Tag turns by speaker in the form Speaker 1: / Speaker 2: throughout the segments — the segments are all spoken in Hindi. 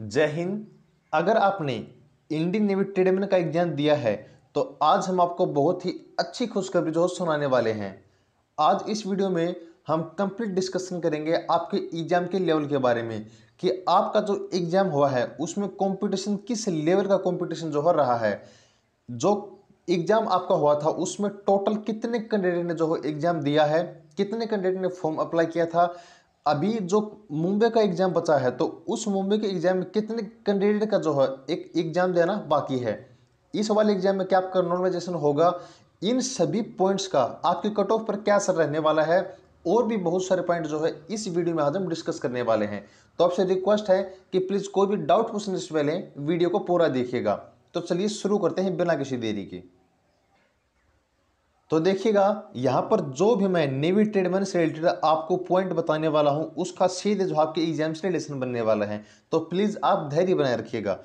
Speaker 1: जय हिंद अगर आपने इंडियन नेवी ट्रेडमैन का एग्जाम दिया है तो आज हम आपको बहुत ही अच्छी खुशखबरी जो सुनाने वाले हैं आज इस वीडियो में हम कंप्लीट डिस्कशन करेंगे आपके एग्जाम के लेवल के बारे में कि आपका जो एग्जाम हुआ है उसमें कंपटीशन किस लेवल का कंपटीशन जो हो रहा है जो एग्जाम आपका हुआ था उसमें टोटल कितने कैंडिडेट ने जो एग्जाम दिया है कितने कैंडिडेट ने फॉर्म अप्लाई किया था अभी जो मुंबई का एग्ज़ाम बचा है तो उस मुंबई के एग्ज़ाम में कितने कैंडिडेट का जो है एक एग्ज़ाम देना बाकी है इस वाले एग्ज़ाम में क्या आपका नॉर्मलाइजेशन होगा इन सभी पॉइंट्स का आपके कट ऑफ पर क्या असर रहने वाला है और भी बहुत सारे पॉइंट जो है इस वीडियो में आज हम डिस्कस करने वाले हैं तो आपसे रिक्वेस्ट है कि प्लीज़ कोई भी डाउट पूछने से पहले वीडियो को पूरा देखिएगा तो चलिए शुरू करते हैं बिना किसी देरी के तो देखिएगा यहाँ पर जो भी मैं नेवी ट्रेडमैन से रिलेटेड आपको पॉइंट बताने वाला हूँ उसका सीधे जो आपके एग्जाम से रिलेशन बनने वाला है तो प्लीज़ आप धैर्य बनाए रखिएगा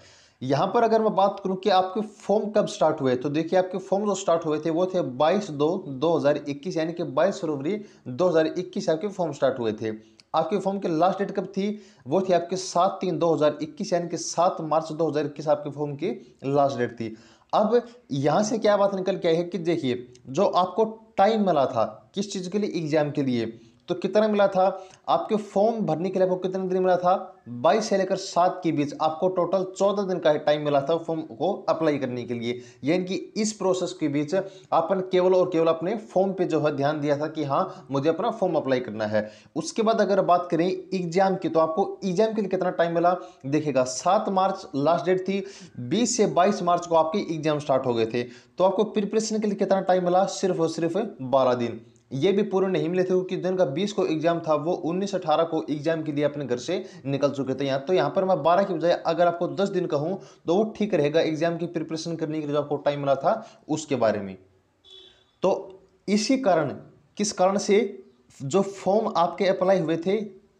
Speaker 1: यहाँ पर अगर मैं बात करूँ कि आपके फॉर्म कब स्टार्ट हुए तो देखिए आपके फॉर्म जो स्टार्ट हुए थे वो थे 22 दो 2021 यानी कि 22 फरवरी 2021 आपके फॉर्म स्टार्ट हुए थे आपके फॉर्म की लास्ट डेट कब थी वो थी आपके सात तीन 2021 यानी कि सात मार्च 2021 आपके फॉर्म की लास्ट डेट थी अब यहाँ से क्या बात निकल के आई है कि देखिए जो आपको टाइम मिला था किस चीज़ के लिए एग्ज़ाम के लिए तो कितना मिला था आपके फॉर्म भरने के लिए आपको कितने दिन मिला था बाईस से लेकर सात के बीच आपको टोटल चौदह दिन का टाइम मिला था फॉर्म को अप्लाई करने के लिए यानी कि इस प्रोसेस के बीच आपने केवल और केवल अपने फॉर्म पे जो है ध्यान दिया था कि हाँ मुझे अपना फॉर्म अप्लाई करना है उसके बाद अगर बात करें एग्जाम की तो आपको एग्जाम के लिए कितना टाइम मिला देखेगा सात मार्च लास्ट डेट थी बीस से बाईस मार्च को आपके एग्जाम स्टार्ट हो गए थे तो आपको प्रिपरेशन के लिए कितना टाइम मिला सिर्फ और सिर्फ बारह दिन ये भी पूर्ण नहीं मिले थे क्योंकि जिनका बीस को एग्जाम था वो उन्नीस अठारह को एग्जाम के लिए अपने घर से निकल चुके थे यहाँ तो यहाँ पर मैं बारह की बजाय अगर आपको दस दिन कहूँ तो वो ठीक रहेगा एग्जाम की प्रिपरेशन करने के लिए जो आपको टाइम मिला था उसके बारे में तो इसी कारण किस कारण से जो फॉर्म आपके अप्लाई हुए थे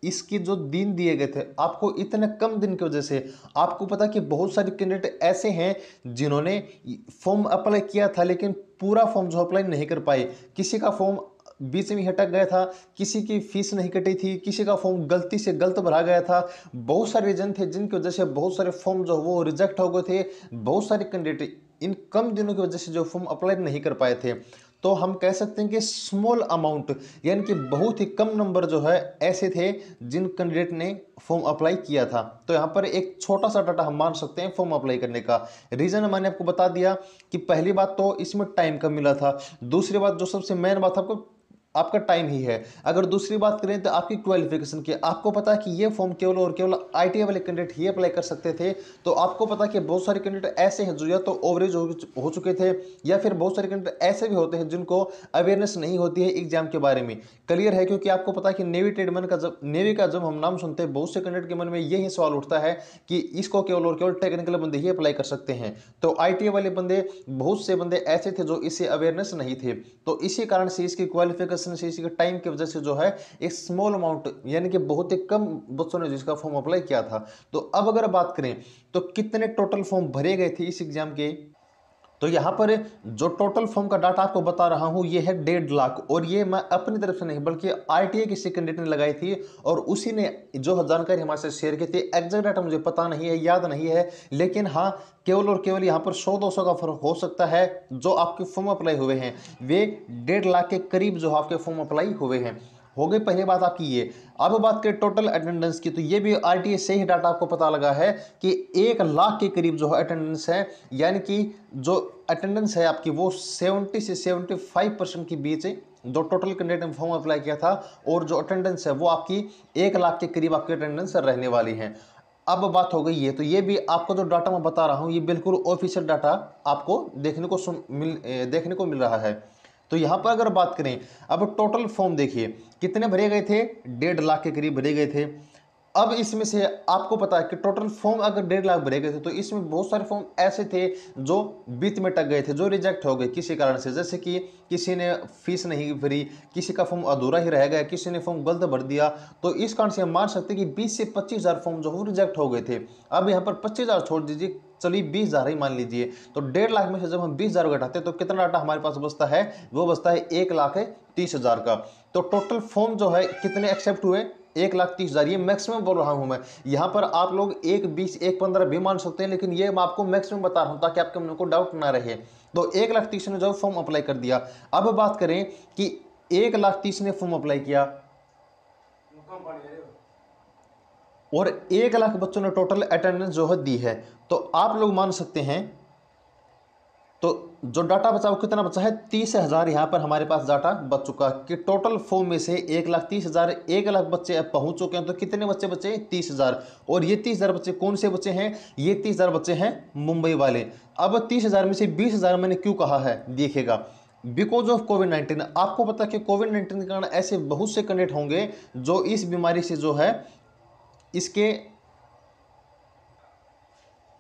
Speaker 1: इसके जो दिन दिए गए थे आपको इतने कम दिन की वजह से आपको पता कि बहुत सारे कैंडिडेट ऐसे हैं जिन्होंने फॉर्म अप्लाई किया था लेकिन पूरा फॉर्म जो अप्लाई नहीं कर पाए किसी का फॉर्म बीच में हटक गया था किसी की फीस नहीं कटी थी किसी का फॉर्म गलती से गलत भरा गया था बहुत सारे रीजन थे जिनकी वजह से बहुत सारे फॉर्म जो वो रिजेक्ट हो गए थे बहुत सारे कैंडिडेट इन कम दिनों की वजह से जो फॉर्म अप्लाई नहीं कर पाए थे तो हम कह सकते हैं कि स्मॉल अमाउंट यानी कि बहुत ही कम नंबर जो है ऐसे थे जिन कैंडिडेट ने फॉर्म अप्लाई किया था तो यहाँ पर एक छोटा सा डाटा हम मान सकते हैं फॉर्म अप्लाई करने का रीज़न मैंने आपको बता दिया कि पहली बात तो इसमें टाइम कम मिला था दूसरी बात जो सबसे मेन बात आपको आपका टाइम ही है अगर दूसरी बात करें तो आपकी क्वालिफिकेशन की आपको पता है कि ये फॉर्म केवल और केवल आई वाले कैंडिडेट ही अप्लाई कर सकते थे तो आपको पता है कि बहुत सारे कैंडिडेट ऐसे हैं जो या तो ओवरेज हो चुके थे या फिर बहुत सारे कैंडिडेट ऐसे भी होते हैं जिनको अवेयरनेस नहीं होती है एग्जाम के बारे में क्लियर है क्योंकि आपको पता है कि नेवी ट्रेडमैन का जब नेवी का जब हम नाम सुनते हैं बहुत से कैंडिडेट के मन में यही सवाल उठता है कि इसको केवल और केवल टेक्निकल बंदे ही अप्लाई कर सकते हैं तो आई वाले बंदे बहुत से बंदे ऐसे थे जो इससे अवेयरनेस नहीं थे तो इसी कारण से इसकी क्वालिफिकेशन सेशन से इसी के टाइम की वजह से जो है एक स्मॉल अमाउंट यानी कि बहुत ही कम बच्चों ने जिसका फॉर्म अप्लाई किया था तो अब अगर बात करें तो कितने टोटल फॉर्म भरे गए थे इस एग्जाम के तो यहाँ पर जो टोटल फॉर्म का डाटा आपको बता रहा हूँ ये है डेढ़ लाख और ये मैं अपनी तरफ से नहीं बल्कि आईटीए किसी कैंडिडेट ने लगाई थी और उसी ने जो जानकारी हमारे से शेयर की थी एग्जैक्ट डाटा मुझे पता नहीं है याद नहीं है लेकिन हाँ केवल और केवल यहाँ पर सौ दो सौ का फर्क हो सकता है जो आपके फॉर्म अप्लाई हुए हैं वे डेढ़ लाख के करीब जो आपके फॉर्म अप्लाई हुए हैं हो गई पहली बात आपकी ये अब बात करें टोटल अटेंडेंस की तो ये भी आर से ही डाटा आपको पता लगा है कि एक लाख के करीब जो है अटेंडेंस है यानी कि जो अटेंडेंस है आपकी वो 70 से 75 परसेंट के बीच जो टोटल कैंडिडेट ने फॉर्म अप्लाई किया था और जो अटेंडेंस है वो आपकी एक लाख के करीब आपकी अटेंडेंस रहने वाली है अब बात हो गई है तो ये भी आपको जो डाटा मैं बता रहा हूँ ये बिल्कुल ऑफिशियल डाटा आपको देखने को सुन मिल देखने को मिल रहा है तो यहाँ पर अगर बात करें अब टोटल फॉर्म देखिए कितने भरे गए थे डेढ़ लाख के करीब भरे गए थे अब इसमें से आपको पता है कि टोटल फॉर्म अगर डेढ़ लाख भरे गए थे तो इसमें बहुत सारे फॉर्म ऐसे थे जो बीच में टक गए थे जो रिजेक्ट हो गए किसी कारण से जैसे कि किसी ने फीस नहीं भरी किसी का फॉर्म अधूरा ही रह गया किसी ने फॉर्म गलत भर दिया तो इस कारण से हम मान सकते हैं कि बीस से पच्चीस हज़ार फॉर्म जो रिजेक्ट हो गए थे अब यहाँ पर पच्चीस हज़ार छोड़ दीजिए चलिए बीस हज़ार ही मान लीजिए तो डेढ़ लाख में से जब हम बीस हज़ार घटाते तो कितना डाटा हमारे पास बचता है वो बचता है एक लाख तीस हज़ार का तो टोटल फॉर्म जो है कितने एक्सेप्ट हुए एक लाख तीस हज़ार ये मैक्सिमम बोल रहा हूँ मैं यहाँ पर आप लोग एक बीस एक पंद्रह भी मान सकते हैं लेकिन ये मैं आपको मैक्सिमम बता रहा हूँ ताकि आपके मन को डाउट ना रहे तो एक लाख तीस ने जो फॉर्म अप्लाई कर दिया अब बात करें कि एक लाख तीस ने फॉर्म अप्लाई किया और एक लाख बच्चों ने टोटल अटेंडेंस जो है दी है तो आप लोग मान सकते हैं तो जो डाटा बचा वो कितना बचा है तीस हज़ार यहाँ पर हमारे पास डाटा बच चुका है कि टोटल फॉर्म में से एक लाख तीस हज़ार एक लाख बच्चे अब पहुँच चुके हैं तो कितने बच्चे बचे तीस हज़ार और ये तीस हज़ार बच्चे कौन से बच्चे हैं ये तीस हज़ार बच्चे हैं मुंबई वाले अब तीस हज़ार में से बीस हज़ार मैंने क्यों कहा है देखेगा बिकॉज ऑफ कोविड नाइन्टीन आपको पता कि कोविड नाइन्टीन के कारण ऐसे बहुत से कनेक्ट होंगे जो इस बीमारी से जो है इसके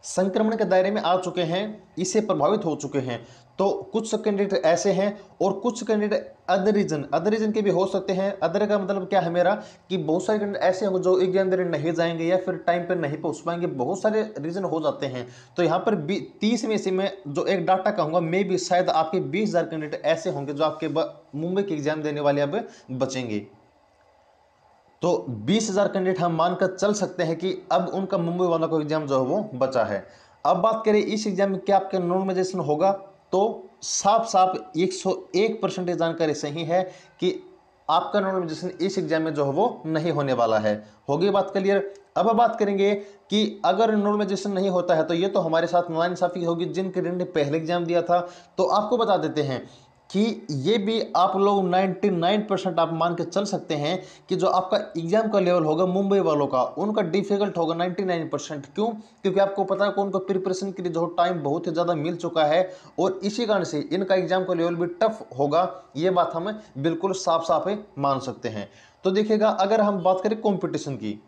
Speaker 1: संक्रमण के दायरे में आ चुके हैं इसे प्रभावित हो चुके हैं तो कुछ कैंडिडेट ऐसे हैं और कुछ candidate other reason other reason के भी हो सकते हैं अदर का मतलब क्या है मेरा कि बहुत सारे कैंडिडेट ऐसे होंगे जो एग्जाम देने नहीं जाएंगे या फिर टाइम पर नहीं पहुंच पाएंगे बहुत सारे रीजन हो जाते हैं तो यहाँ पर तीस में से मैं जो एक डाटा कहूँगा मे भी शायद आपके बीस हज़ार कैंडिडेट ऐसे होंगे जो आपके मुंबई के एग्जाम देने वाले अब बचेंगे तो 20,000 कैंडिडेट हम मानकर चल सकते हैं कि अब उनका मुंबई वालों का एग्ज़ाम जो है वो बचा है अब बात करें इस एग्ज़ाम में क्या आपका नॉर्मलाइजेशन होगा तो साफ साफ 101 परसेंटेज जानकारी सही है कि आपका नॉर्मलाइजेशन इस एग्ज़ाम में जो है वो नहीं होने वाला है होगी बात क्लियर अब बात करेंगे कि अगर नॉर्मलाइजेशन नहीं होता है तो ये तो हमारे साथ नाइंसाफ़ी होगी जिन कैंडिडेट ने पहले एग्ज़ाम दिया था तो आपको बता देते हैं कि ये भी आप लोग 99 परसेंट आप मान के चल सकते हैं कि जो आपका एग्ज़ाम का लेवल होगा मुंबई वालों का उनका डिफ़िकल्ट होगा 99 परसेंट क्यों क्योंकि आपको पता है कि उनको प्रिपरेशन के लिए जो टाइम बहुत ही ज़्यादा मिल चुका है और इसी कारण से इनका एग्ज़ाम का लेवल भी टफ होगा ये बात हम बिल्कुल साफ साफ मान सकते हैं तो देखिएगा अगर हम बात करें कॉम्पिटिशन की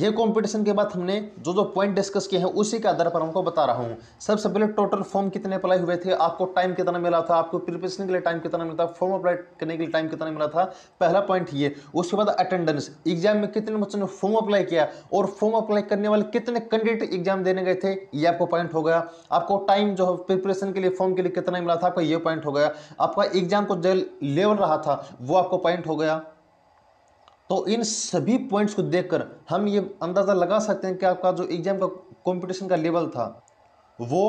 Speaker 1: ये कंपटीशन के बाद हमने जो जो पॉइंट डिस्कस किए हैं उसी के आधार पर हमको बता रहा हूँ सबसे पहले टोटल फॉर्म कितने अप्लाई हुए थे आपको टाइम कितना मिला था आपको प्रिपरेशन के लिए टाइम कितना मिला था फॉर्म अप्लाई करने के लिए टाइम कितना मिला था पहला पॉइंट ये उसके बाद अटेंडेंस एग्जाम में कितने बच्चों ने फॉर्म अप्लाई किया और फॉर्म अप्लाई करने वाले कितने कैंडिडेट एग्जाम देने गए थे ये आपको पॉइंट हो गया आपको टाइम जो है प्रिपरेशन के लिए फॉर्म के लिए कितना मिला था आपका ये पॉइंट हो गया आपका एग्जाम को जो लेवल रहा था वो आपको पॉइंट हो गया तो इन सभी पॉइंट्स को देखकर हम ये अंदाज़ा लगा सकते हैं कि आपका जो एग्ज़ाम का कंपटीशन का लेवल था वो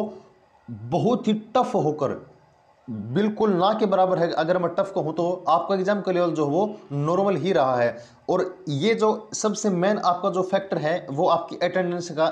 Speaker 1: बहुत ही टफ होकर बिल्कुल ना के बराबर है अगर मैं टफ कहूँ तो आपका एग्ज़ाम का लेवल जो वो नॉर्मल ही रहा है और ये जो सबसे मेन आपका जो फैक्टर है वो आपकी अटेंडेंस का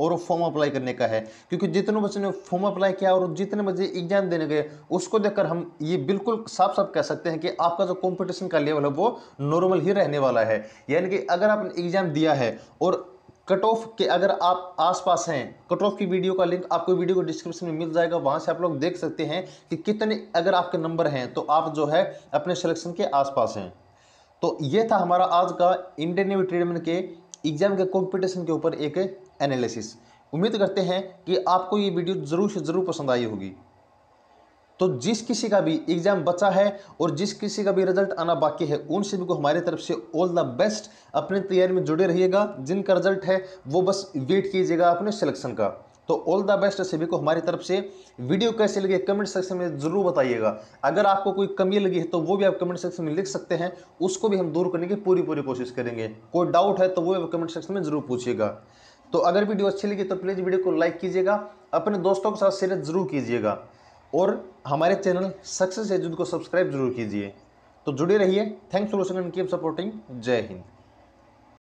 Speaker 1: और फॉर्म अप्लाई करने का है क्योंकि जितने बच्चों ने फॉर्म अप्लाई किया और जितने बच्चे एग्जाम देने गए उसको देखकर हम ये बिल्कुल साफ साफ कह सकते हैं कि आपका जो कॉम्पिटिशन का लेवल है वो नॉर्मल ही रहने वाला है यानी कि अगर आपने एग्जाम दिया है और कट ऑफ के अगर आप आसपास हैं कट ऑफ की वीडियो का लिंक आपको वीडियो को डिस्क्रिप्शन में मिल जाएगा वहां से आप लोग देख सकते हैं कि कितने अगर आपके नंबर हैं तो आप जो है अपने सिलेक्शन के आसपास हैं तो ये था हमारा आज का इंडियन नेवी ट्रेडमैन के एग्जाम के कंपटीशन के ऊपर एक एनालिसिस उम्मीद करते हैं कि आपको ये वीडियो ज़रूर से ज़रूर पसंद आई होगी तो जिस किसी का भी एग्ज़ाम बचा है और जिस किसी का भी रिजल्ट आना बाकी है उन सभी को हमारी तरफ से ऑल द बेस्ट अपनी तैयारी में जुड़े रहिएगा जिनका रिजल्ट है वो बस वेट कीजिएगा अपने सिलेक्शन का तो ऑल द बेस्ट सभी को हमारी तरफ से वीडियो कैसे लगे कमेंट सेक्शन में ज़रूर बताइएगा अगर आपको कोई कमी लगी है तो वो भी आप कमेंट सेक्शन में लिख सकते हैं उसको भी हम दूर करने की पूरी पूरी कोशिश करेंगे कोई डाउट है तो वो भी आप कमेंट सेक्शन में ज़रूर पूछिएगा तो अगर वीडियो अच्छी लगी तो प्लीज़ वीडियो को लाइक कीजिएगा अपने दोस्तों के साथ शेयर जरूर कीजिएगा और हमारे चैनल सक्सेस एजुद को सब्सक्राइब जरूर कीजिए तो जुड़े रहिए thanks for watching and keep supporting जय हिंद